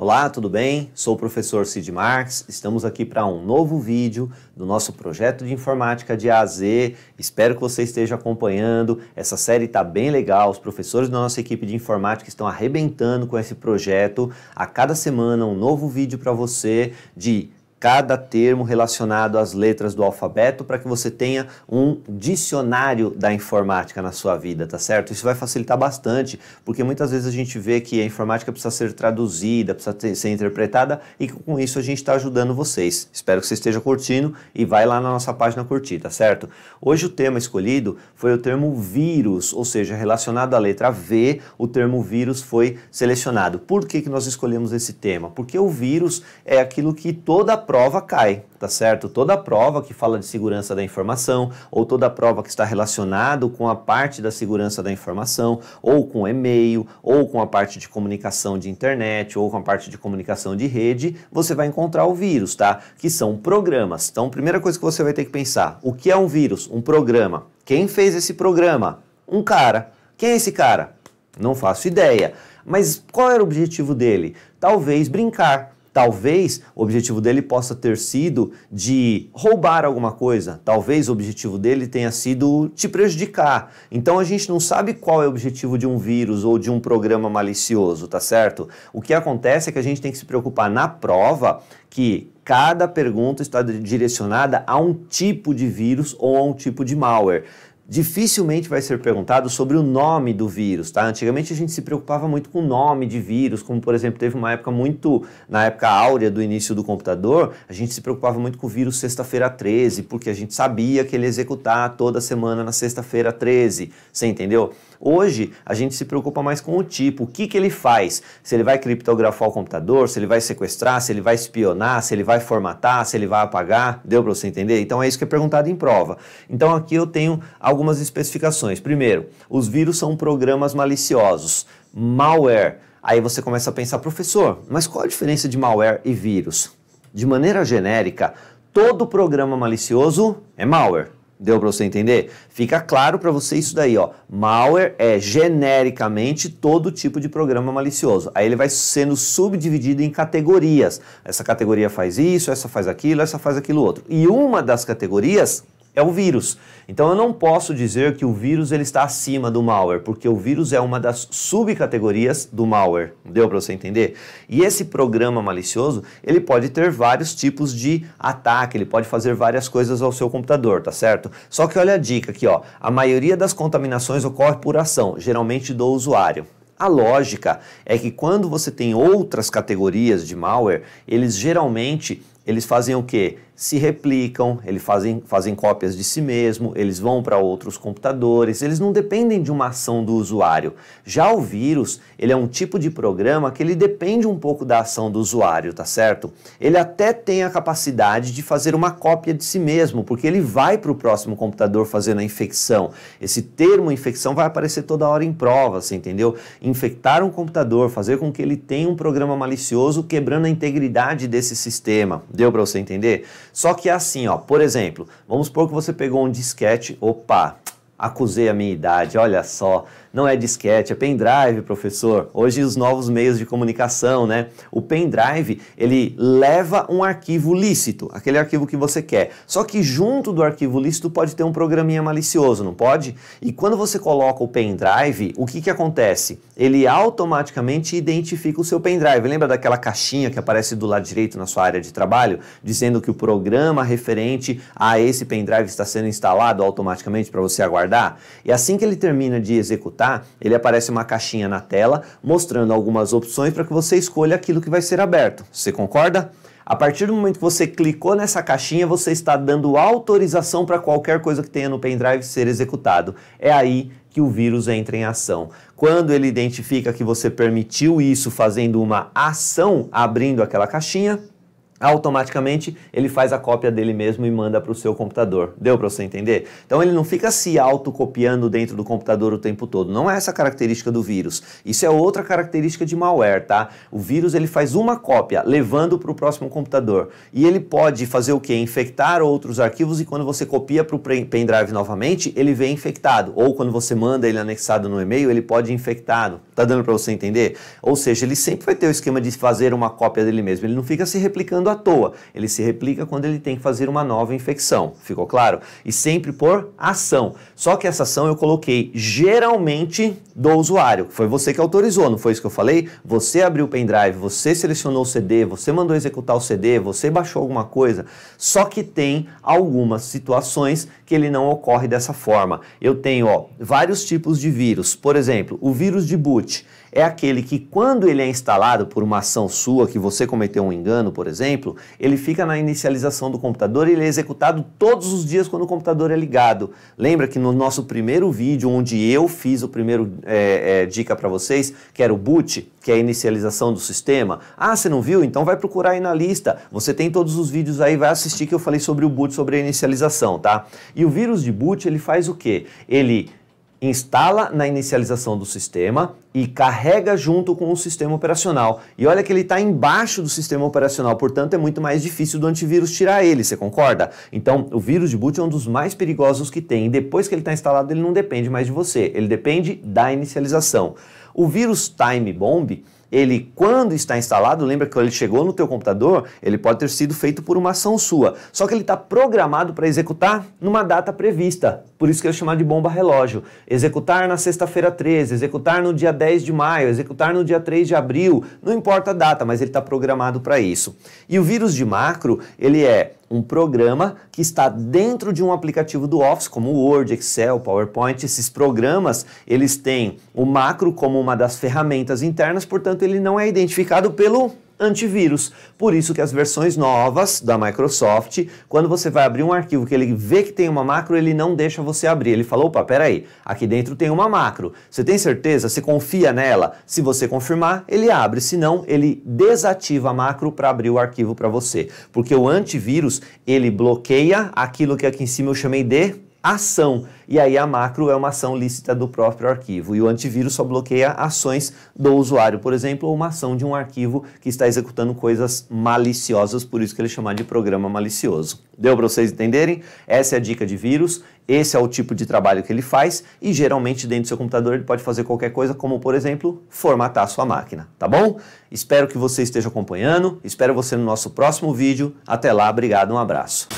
Olá, tudo bem? Sou o professor Cid Marx. Estamos aqui para um novo vídeo do nosso projeto de informática de A a Z. Espero que você esteja acompanhando. Essa série está bem legal. Os professores da nossa equipe de informática estão arrebentando com esse projeto. A cada semana, um novo vídeo para você de cada termo relacionado às letras do alfabeto para que você tenha um dicionário da informática na sua vida, tá certo? Isso vai facilitar bastante, porque muitas vezes a gente vê que a informática precisa ser traduzida, precisa ter, ser interpretada e com isso a gente está ajudando vocês. Espero que você esteja curtindo e vai lá na nossa página curtir, tá certo? Hoje o tema escolhido foi o termo vírus, ou seja, relacionado à letra V, o termo vírus foi selecionado. Por que, que nós escolhemos esse tema? Porque o vírus é aquilo que toda prova cai, tá certo? Toda prova que fala de segurança da informação, ou toda prova que está relacionado com a parte da segurança da informação, ou com e-mail, ou com a parte de comunicação de internet, ou com a parte de comunicação de rede, você vai encontrar o vírus, tá? Que são programas. Então, primeira coisa que você vai ter que pensar, o que é um vírus? Um programa. Quem fez esse programa? Um cara. Quem é esse cara? Não faço ideia. Mas qual era o objetivo dele? Talvez brincar Talvez o objetivo dele possa ter sido de roubar alguma coisa, talvez o objetivo dele tenha sido te prejudicar. Então a gente não sabe qual é o objetivo de um vírus ou de um programa malicioso, tá certo? O que acontece é que a gente tem que se preocupar na prova que cada pergunta está direcionada a um tipo de vírus ou a um tipo de malware dificilmente vai ser perguntado sobre o nome do vírus, tá? Antigamente a gente se preocupava muito com o nome de vírus, como por exemplo, teve uma época muito, na época áurea do início do computador, a gente se preocupava muito com o vírus sexta-feira 13, porque a gente sabia que ele ia executar toda semana na sexta-feira 13, você entendeu? Hoje a gente se preocupa mais com o tipo, o que, que ele faz, se ele vai criptografar o computador, se ele vai sequestrar, se ele vai espionar, se ele vai formatar, se ele vai apagar, deu para você entender? Então é isso que é perguntado em prova. Então aqui eu tenho algo algumas especificações. Primeiro, os vírus são programas maliciosos, malware. Aí você começa a pensar, professor, mas qual a diferença de malware e vírus? De maneira genérica, todo programa malicioso é malware. Deu para você entender? Fica claro para você isso daí, ó. Malware é genericamente todo tipo de programa malicioso. Aí ele vai sendo subdividido em categorias. Essa categoria faz isso, essa faz aquilo, essa faz aquilo outro. E uma das categorias é o vírus. Então eu não posso dizer que o vírus ele está acima do malware, porque o vírus é uma das subcategorias do malware. Deu para você entender? E esse programa malicioso, ele pode ter vários tipos de ataque, ele pode fazer várias coisas ao seu computador, tá certo? Só que olha a dica aqui, ó. A maioria das contaminações ocorre por ação, geralmente do usuário. A lógica é que quando você tem outras categorias de malware, eles geralmente eles fazem o quê? se replicam, eles fazem, fazem cópias de si mesmo, eles vão para outros computadores, eles não dependem de uma ação do usuário. Já o vírus, ele é um tipo de programa que ele depende um pouco da ação do usuário, tá certo? Ele até tem a capacidade de fazer uma cópia de si mesmo, porque ele vai para o próximo computador fazendo a infecção. Esse termo infecção vai aparecer toda hora em prova, você entendeu? Infectar um computador, fazer com que ele tenha um programa malicioso quebrando a integridade desse sistema. Deu para você entender? Só que é assim, ó, por exemplo, vamos supor que você pegou um disquete, opa, Acusei a minha idade, olha só, não é disquete, é pendrive, professor. Hoje os novos meios de comunicação, né? O pendrive, ele leva um arquivo lícito, aquele arquivo que você quer. Só que junto do arquivo lícito pode ter um programinha malicioso, não pode? E quando você coloca o pendrive, o que que acontece? Ele automaticamente identifica o seu pendrive. Lembra daquela caixinha que aparece do lado direito na sua área de trabalho, dizendo que o programa referente a esse pendrive está sendo instalado automaticamente para você aguardar? guardar. E assim que ele termina de executar, ele aparece uma caixinha na tela mostrando algumas opções para que você escolha aquilo que vai ser aberto. Você concorda? A partir do momento que você clicou nessa caixinha, você está dando autorização para qualquer coisa que tenha no pendrive ser executado. É aí que o vírus entra em ação. Quando ele identifica que você permitiu isso fazendo uma ação abrindo aquela caixinha, automaticamente ele faz a cópia dele mesmo e manda para o seu computador. Deu para você entender? Então ele não fica se autocopiando dentro do computador o tempo todo. Não é essa característica do vírus. Isso é outra característica de malware, tá? O vírus ele faz uma cópia, levando para o próximo computador. E ele pode fazer o que? Infectar outros arquivos e quando você copia para o pendrive novamente, ele vem infectado. Ou quando você manda ele anexado no e-mail, ele pode infectado. Tá dando para você entender? Ou seja, ele sempre vai ter o esquema de fazer uma cópia dele mesmo. Ele não fica se replicando à toa. Ele se replica quando ele tem que fazer uma nova infecção. Ficou claro? E sempre por ação. Só que essa ação eu coloquei geralmente do usuário. Foi você que autorizou, não foi isso que eu falei? Você abriu o pendrive, você selecionou o CD, você mandou executar o CD, você baixou alguma coisa. Só que tem algumas situações que ele não ocorre dessa forma. Eu tenho ó, vários tipos de vírus. Por exemplo, o vírus de boot é aquele que, quando ele é instalado por uma ação sua, que você cometeu um engano, por exemplo, ele fica na inicialização do computador e ele é executado todos os dias quando o computador é ligado. Lembra que no nosso primeiro vídeo, onde eu fiz o primeiro é, é, dica para vocês, que era o boot, que é a inicialização do sistema? Ah, você não viu? Então vai procurar aí na lista. Você tem todos os vídeos aí, vai assistir que eu falei sobre o boot, sobre a inicialização, tá? E o vírus de boot, ele faz o quê? Ele instala na inicialização do sistema e carrega junto com o sistema operacional. E olha que ele está embaixo do sistema operacional, portanto é muito mais difícil do antivírus tirar ele, você concorda? Então, o vírus de boot é um dos mais perigosos que tem. Depois que ele está instalado, ele não depende mais de você, ele depende da inicialização. O vírus time bomb ele quando está instalado, lembra que ele chegou no teu computador, ele pode ter sido feito por uma ação sua, só que ele está programado para executar numa data prevista por isso que é chamado de bomba relógio. Executar na sexta-feira 13, executar no dia 10 de maio, executar no dia 3 de abril, não importa a data, mas ele está programado para isso. E o vírus de macro, ele é um programa que está dentro de um aplicativo do Office, como Word, Excel, PowerPoint. Esses programas, eles têm o macro como uma das ferramentas internas, portanto, ele não é identificado pelo antivírus. Por isso que as versões novas da Microsoft, quando você vai abrir um arquivo que ele vê que tem uma macro, ele não deixa você abrir. Ele falou: opa, peraí, aqui dentro tem uma macro. Você tem certeza? Você confia nela? Se você confirmar, ele abre. Se não, ele desativa a macro para abrir o arquivo para você. Porque o antivírus, ele bloqueia aquilo que aqui em cima eu chamei de ação. E aí a macro é uma ação lícita do próprio arquivo. E o antivírus só bloqueia ações do usuário, por exemplo, ou uma ação de um arquivo que está executando coisas maliciosas, por isso que ele chama de programa malicioso. Deu para vocês entenderem? Essa é a dica de vírus, esse é o tipo de trabalho que ele faz e geralmente dentro do seu computador ele pode fazer qualquer coisa, como por exemplo, formatar a sua máquina, tá bom? Espero que você esteja acompanhando, espero você no nosso próximo vídeo. Até lá, obrigado, um abraço.